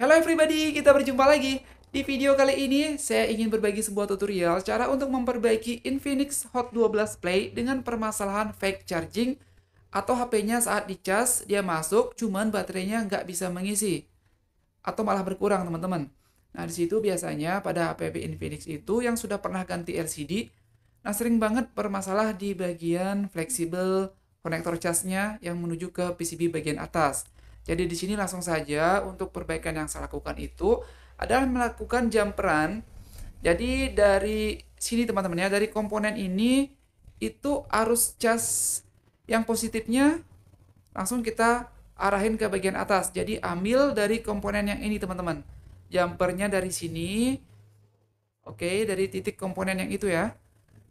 Hello everybody, kita berjumpa lagi. Di video kali ini, saya ingin berbagi sebuah tutorial cara untuk memperbaiki Infinix Hot 12 Play dengan permasalahan fake charging atau HP-nya saat dicas dia masuk, cuman baterainya nggak bisa mengisi atau malah berkurang teman-teman. Nah di situ biasanya pada HP Infinix itu yang sudah pernah ganti LCD, nah sering banget bermasalah di bagian fleksibel konektor casnya yang menuju ke PCB bagian atas. Jadi di sini langsung saja untuk perbaikan yang saya lakukan itu adalah melakukan jumperan. Jadi dari sini teman-teman ya, dari komponen ini itu arus cas yang positifnya langsung kita arahin ke bagian atas. Jadi ambil dari komponen yang ini teman-teman. Jumpernya dari sini. Oke, dari titik komponen yang itu ya.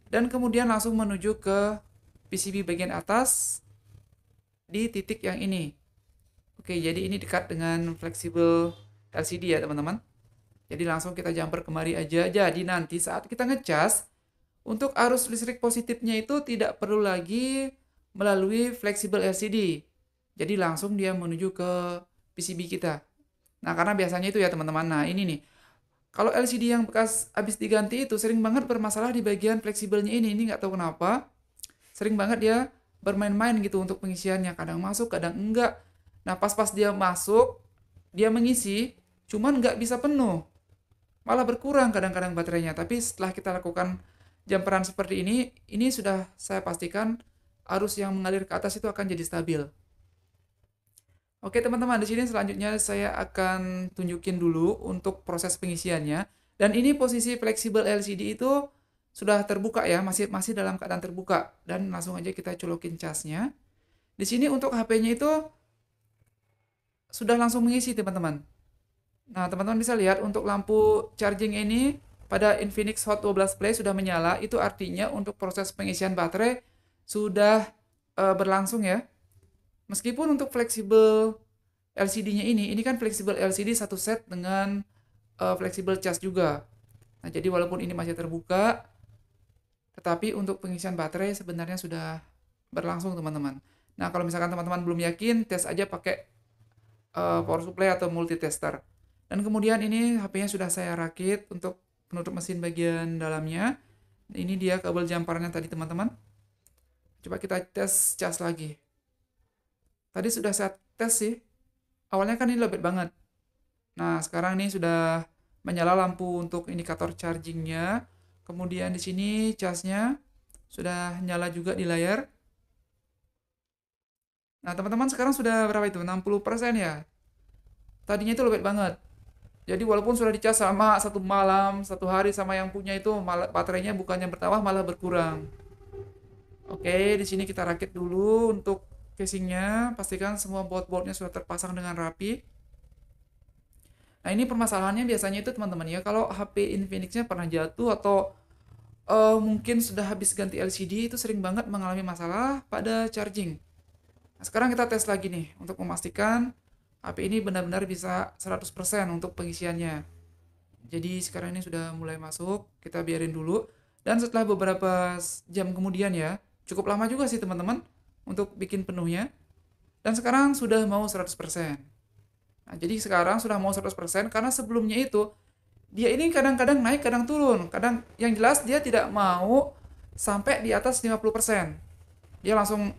Dan kemudian langsung menuju ke PCB bagian atas di titik yang ini. Oke, jadi ini dekat dengan fleksibel LCD ya teman-teman. Jadi langsung kita jumper kemari aja. Jadi nanti saat kita ngecas, untuk arus listrik positifnya itu tidak perlu lagi melalui fleksibel LCD. Jadi langsung dia menuju ke PCB kita. Nah, karena biasanya itu ya teman-teman. Nah, ini nih. Kalau LCD yang bekas habis diganti itu sering banget bermasalah di bagian fleksibelnya ini. Ini nggak tahu kenapa. Sering banget dia bermain-main gitu untuk pengisiannya. Kadang masuk, kadang enggak. Nah pas-pas dia masuk, dia mengisi, cuman nggak bisa penuh. Malah berkurang kadang-kadang baterainya. Tapi setelah kita lakukan jumperan seperti ini, ini sudah saya pastikan arus yang mengalir ke atas itu akan jadi stabil. Oke teman-teman, di sini selanjutnya saya akan tunjukin dulu untuk proses pengisiannya. Dan ini posisi fleksibel LCD itu sudah terbuka ya, masih masih dalam keadaan terbuka. Dan langsung aja kita colokin casnya. Di sini untuk HP-nya itu sudah langsung mengisi teman-teman. Nah, teman-teman bisa lihat untuk lampu charging ini pada Infinix Hot 12 Play sudah menyala, itu artinya untuk proses pengisian baterai sudah uh, berlangsung ya. Meskipun untuk fleksibel LCD-nya ini, ini kan fleksibel LCD satu set dengan uh, fleksibel charge juga. Nah, jadi walaupun ini masih terbuka, tetapi untuk pengisian baterai sebenarnya sudah berlangsung teman-teman. Nah, kalau misalkan teman-teman belum yakin, tes aja pakai uh, power supply atau multitester. Dan kemudian ini HP-nya sudah saya rakit untuk penutup mesin bagian dalamnya. Ini dia kabel jamparnya tadi teman-teman. Coba kita tes cas lagi. Tadi sudah saya tes sih. Awalnya kan ini lebih banget. Nah, sekarang ini sudah menyala lampu untuk indikator chargingnya. Kemudian di sini casnya sudah nyala juga di layar. Nah, teman-teman sekarang sudah berapa itu? 60% ya? Tadinya itu lebih banget. Jadi walaupun sudah dicas sama satu malam, satu hari sama yang punya itu malah, baterainya bukannya bertambah malah berkurang. Oke, di sini kita rakit dulu untuk casingnya. Pastikan semua board-boardnya sudah terpasang dengan rapi. Nah ini permasalahannya biasanya itu teman-teman ya kalau HP Infinix-nya pernah jatuh atau uh, mungkin sudah habis ganti LCD itu sering banget mengalami masalah pada charging. Nah, sekarang kita tes lagi nih untuk memastikan HP ini benar-benar bisa 100% untuk pengisiannya. Jadi sekarang ini sudah mulai masuk, kita biarin dulu. Dan setelah beberapa jam kemudian ya, cukup lama juga sih teman-teman untuk bikin penuhnya. Dan sekarang sudah mau 100%. Nah, jadi sekarang sudah mau 100% karena sebelumnya itu dia ini kadang-kadang naik, kadang turun. Kadang yang jelas dia tidak mau sampai di atas 50%. Dia langsung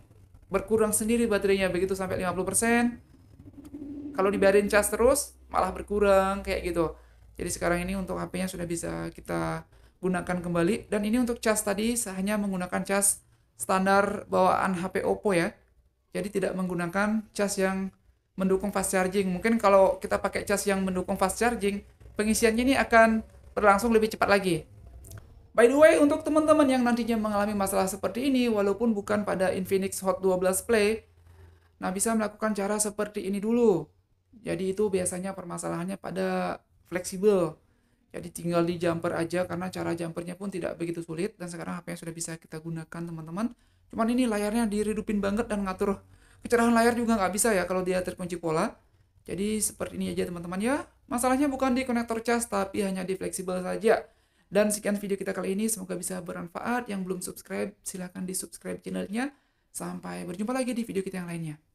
berkurang sendiri baterainya begitu sampai 50%. Kalau dibiarin cas terus malah berkurang kayak gitu. Jadi sekarang ini untuk HP-nya sudah bisa kita gunakan kembali dan ini untuk cas tadi hanya menggunakan cas standar bawaan HP Oppo ya. Jadi tidak menggunakan cas yang mendukung fast charging. Mungkin kalau kita pakai cas yang mendukung fast charging, pengisiannya ini akan berlangsung lebih cepat lagi. By the way, untuk teman-teman yang nantinya mengalami masalah seperti ini, walaupun bukan pada Infinix Hot 12 Play, nah bisa melakukan cara seperti ini dulu. Jadi itu biasanya permasalahannya pada fleksibel. Jadi tinggal di jumper aja karena cara jumpernya pun tidak begitu sulit dan sekarang HP-nya sudah bisa kita gunakan teman-teman. Cuman ini layarnya diredupin banget dan ngatur kecerahan layar juga nggak bisa ya kalau dia terkunci pola. Jadi seperti ini aja teman-teman ya. Masalahnya bukan di konektor cas tapi hanya di fleksibel saja. Dan sekian video kita kali ini, semoga bisa bermanfaat. Yang belum subscribe, silahkan di subscribe channelnya. Sampai berjumpa lagi di video kita yang lainnya.